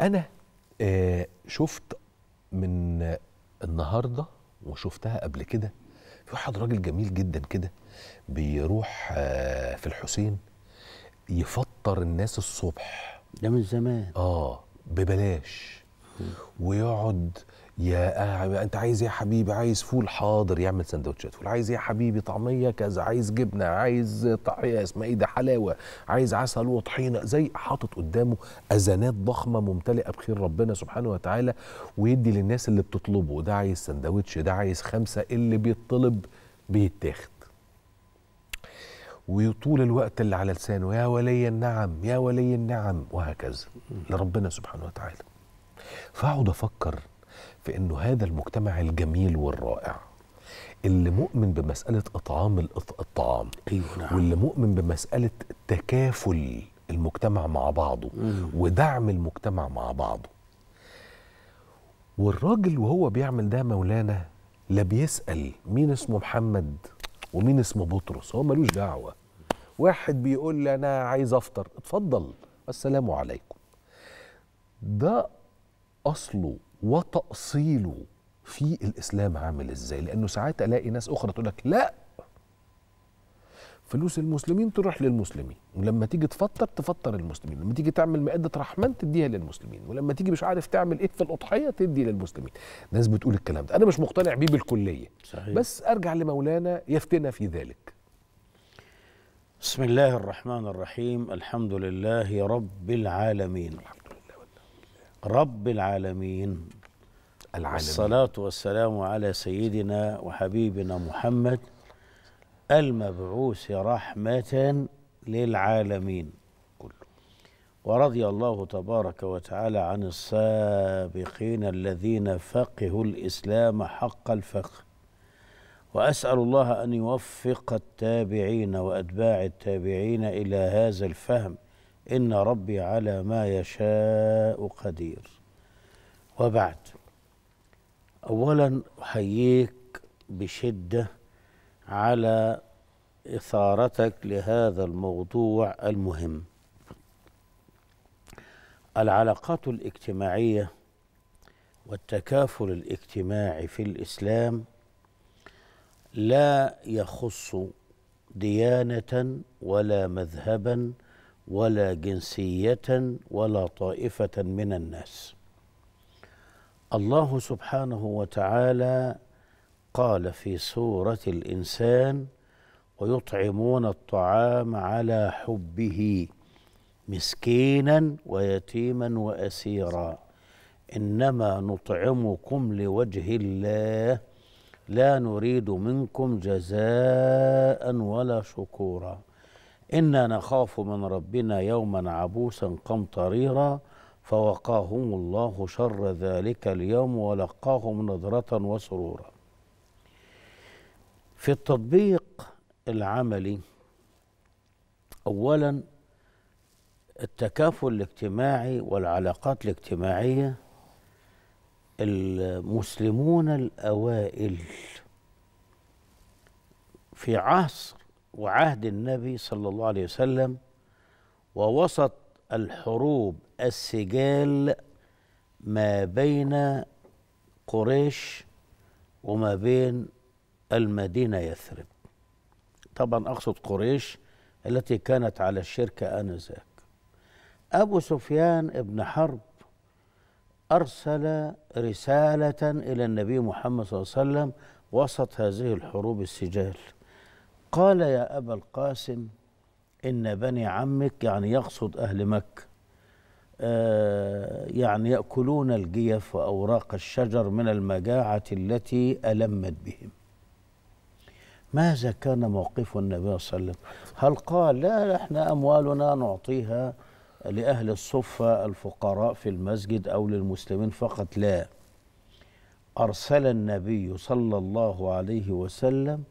انا آه، شفت من النهارده وشفتها قبل كده في واحد راجل جميل جدا كده بيروح آه، في الحسين يفطر الناس الصبح ده من زمان اه ببلاش ويقعد يا انت عايز ايه يا حبيبي عايز فول حاضر يعمل سندوتشات فول عايز ايه يا حبيبي طعميه كذا عايز جبنه عايز طعميه اسمها ايه ده حلاوه عايز عسل وطحينه زي حاطط قدامه اذانات ضخمه ممتلئه بخير ربنا سبحانه وتعالى ويدي للناس اللي بتطلبه ده عايز سندوتش ده عايز خمسه اللي بيطلب بيتاخد وطول الوقت اللي على لسانه يا ولي النعم يا ولي النعم وهكذا لربنا سبحانه وتعالى فاقعد افكر في انه هذا المجتمع الجميل والرائع اللي مؤمن بمساله اطعام الطعام أيوة نعم. واللي مؤمن بمساله تكافل المجتمع مع بعضه مم. ودعم المجتمع مع بعضه والراجل وهو بيعمل ده مولانا لا بيسال مين اسمه محمد ومين اسمه بطرس هو ملوش دعوه واحد بيقول لي انا عايز افطر اتفضل السلام عليكم ده اصله وتأصيله في الإسلام عامل إزاي لأنه ساعات ألاقي ناس أخرى تقول لك لا فلوس المسلمين تروح للمسلمين ولما تيجي تفطر تفطر المسلمين لما تيجي تعمل مائدة رحمن تديها للمسلمين ولما تيجي مش عارف تعمل ايه في الأضحية تدي للمسلمين ناس بتقول الكلام ده أنا مش مقتنع بيه بالكلية صحيح. بس أرجع لمولانا يفتنا في ذلك بسم الله الرحمن الرحيم الحمد لله رب العالمين رب العالمين العالمين الصلاة والسلام على سيدنا وحبيبنا محمد المبعوث رحمة للعالمين ورضي الله تبارك وتعالى عن السابقين الذين فقهوا الإسلام حق الفقه وأسأل الله أن يوفق التابعين وأتباع التابعين إلى هذا الفهم إن ربي على ما يشاء قدير وبعد أولا أحييك بشدة على إثارتك لهذا الموضوع المهم العلاقات الاجتماعية والتكافل الاجتماعي في الإسلام لا يخص ديانة ولا مذهبا ولا جنسيه ولا طائفه من الناس الله سبحانه وتعالى قال في سوره الانسان ويطعمون الطعام على حبه مسكينا ويتيما واسيرا انما نطعمكم لوجه الله لا نريد منكم جزاء ولا شكورا إنا نخاف من ربنا يوما عبوسا قمطريرا فوقاهم الله شر ذلك اليوم ولقاهم نظرة وسرورا في التطبيق العملي أولا التكافل الاجتماعي والعلاقات الاجتماعية المسلمون الأوائل في عصر وعهد النبي صلى الله عليه وسلم ووسط الحروب السجال ما بين قريش وما بين المدينة يثرب طبعا أقصد قريش التي كانت على الشركة آنذاك أبو سفيان ابن حرب أرسل رسالة إلى النبي محمد صلى الله عليه وسلم وسط هذه الحروب السجال قال يا أبا القاسم إن بني عمك يعني يقصد أهل مكة آه يعني يأكلون الجيف وأوراق الشجر من المجاعة التي ألمت بهم ماذا كان موقف النبي صلى الله عليه وسلم هل قال لا احنا أموالنا نعطيها لأهل الصفة الفقراء في المسجد أو للمسلمين فقط لا أرسل النبي صلى الله عليه وسلم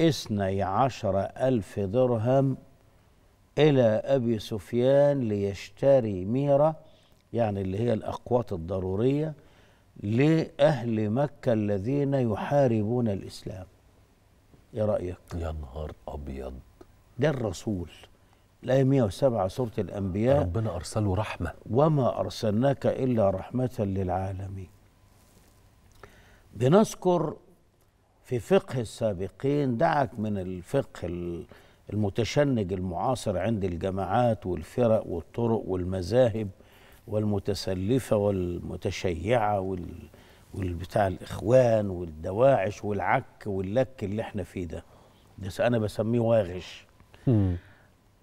اثني عشر ألف درهم إلى أبي سفيان ليشتري ميرة يعني اللي هي الاقوات الضرورية لأهل مكة الذين يحاربون الإسلام إيه رأيك؟ يا نهار أبيض ده الرسول الآية 107 سورة الأنبياء ربنا أرسله رحمة وما أرسلناك إلا رحمة للعالمين بنذكر في فقه السابقين دعك من الفقه المتشنج المعاصر عند الجماعات والفرق والطرق والمذاهب والمتسلفة والمتشيعة وال والبتاع الإخوان والدواعش والعك واللك اللي احنا فيه ده ده أنا بسميه واغش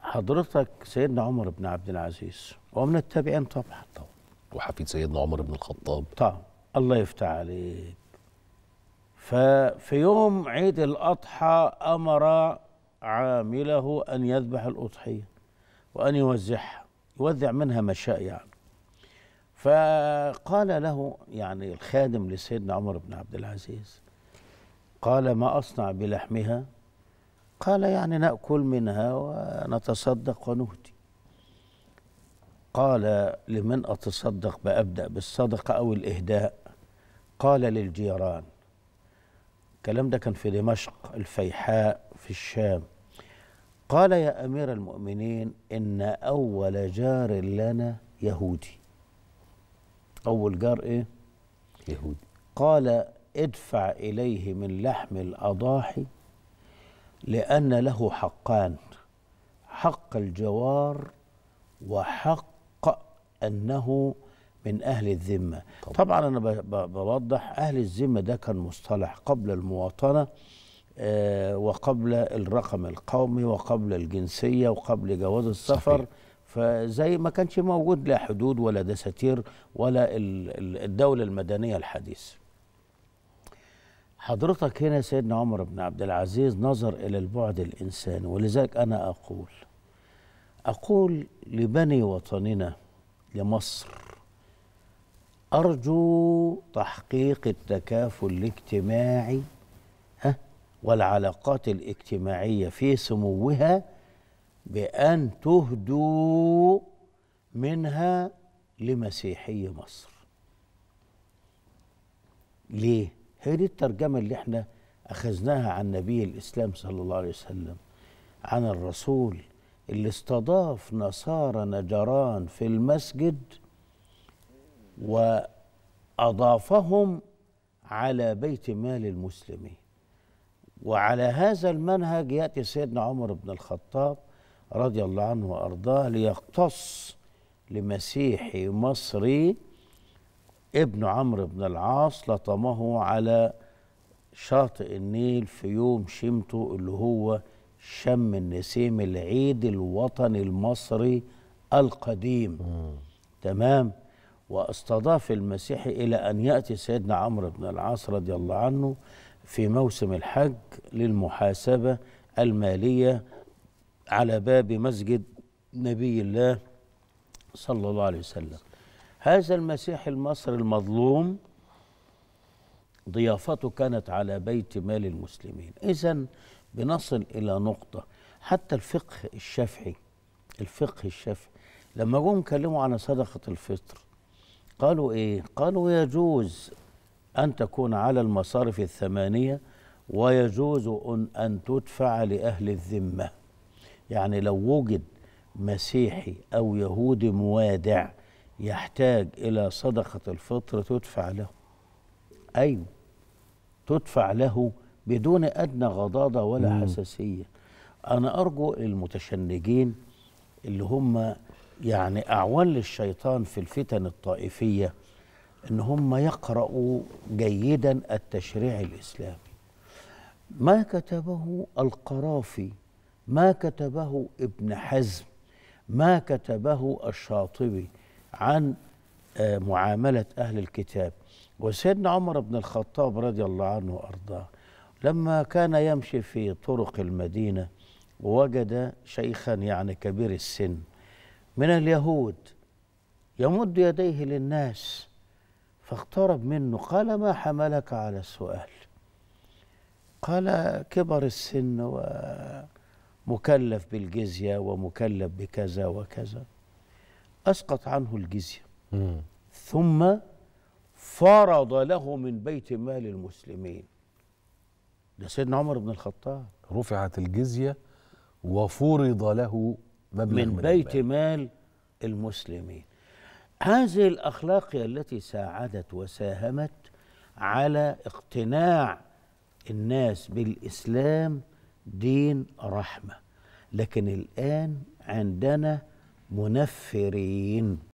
حضرتك سيدنا عمر بن عبد العزيز ومن التابعين طبعا طبعا وحفيد سيدنا عمر بن الخطاب طبعا الله يفتح عليك ففي يوم عيد الأضحى أمر عامله أن يذبح الأضحية وأن يوزعها يوزع منها ما شاء يعني فقال له يعني الخادم لسيدنا عمر بن عبد العزيز قال ما أصنع بلحمها قال يعني نأكل منها ونتصدق ونهدي قال لمن أتصدق بأبدأ بالصدقة أو الإهداء قال للجيران الكلام ده كان في دمشق الفيحاء في الشام قال يا امير المؤمنين ان اول جار لنا يهودي اول جار ايه يهودي قال ادفع اليه من لحم الاضاحي لان له حقان حق الجوار وحق انه من أهل الذمة طبعا, طبعا أنا بوضح أهل الذمة ده كان مصطلح قبل المواطنة آه، وقبل الرقم القومي وقبل الجنسية وقبل جواز السفر صحيح. فزي ما كانش موجود لا حدود ولا دساتير ولا الدولة المدنية الحديثة حضرتك هنا سيدنا عمر بن عبد العزيز نظر إلى البعد الإنساني ولذلك أنا أقول أقول لبني وطننا لمصر أرجو تحقيق التكافل الاجتماعي أه، والعلاقات الاجتماعية في سموها بأن تهدوا منها لمسيحي مصر ليه؟ هي دي الترجمة اللي احنا أخذناها عن نبي الإسلام صلى الله عليه وسلم عن الرسول اللي استضاف نصارى نجران في المسجد واضافهم على بيت مال المسلمين وعلى هذا المنهج ياتي سيدنا عمر بن الخطاب رضي الله عنه وارضاه ليقتص لمسيحي مصري ابن عمرو بن العاص لطمه على شاطئ النيل في يوم شمته اللي هو شم النسيم العيد الوطني المصري القديم مم. تمام واستضاف المسيح إلى أن يأتي سيدنا عمرو بن العاص رضي الله عنه في موسم الحج للمحاسبة المالية على باب مسجد نبي الله صلى الله عليه وسلم هذا المسيح المصري المظلوم ضيافته كانت على بيت مال المسلمين إذا بنصل إلى نقطة حتى الفقه الشافعي الفقه الشافعي لما جم كلموا عن صدقة الفطر قالوا إيه؟ قالوا يجوز أن تكون على المصارف الثمانية ويجوز أن, أن تدفع لأهل الذمة يعني لو وجد مسيحي أو يهودي موادع يحتاج إلى صدقة الفطر تدفع له أيوه تدفع له بدون أدنى غضاضة ولا مم. حساسية أنا أرجو المتشنجين اللي هم يعني أعوان للشيطان في الفتن الطائفية إن هم يقرأوا جيدا التشريع الإسلامي ما كتبه القرافي ما كتبه ابن حزم ما كتبه الشاطبي عن آه، معاملة أهل الكتاب وسيدنا عمر بن الخطاب رضي الله عنه وأرضاه لما كان يمشي في طرق المدينة وجد شيخا يعني كبير السن من اليهود يمد يديه للناس فاقترب منه قال ما حملك على السؤال قال كبر السن ومكلف بالجزية ومكلف بكذا وكذا أسقط عنه الجزية ثم فرض له من بيت مال المسلمين ده سيدنا عمر بن الخطاب رفعت الجزية وفرض له مبلغ من, من بيت المال. مال المسلمين هذه الأخلاق التي ساعدت وساهمت على اقتناع الناس بالإسلام دين رحمة لكن الآن عندنا منفرين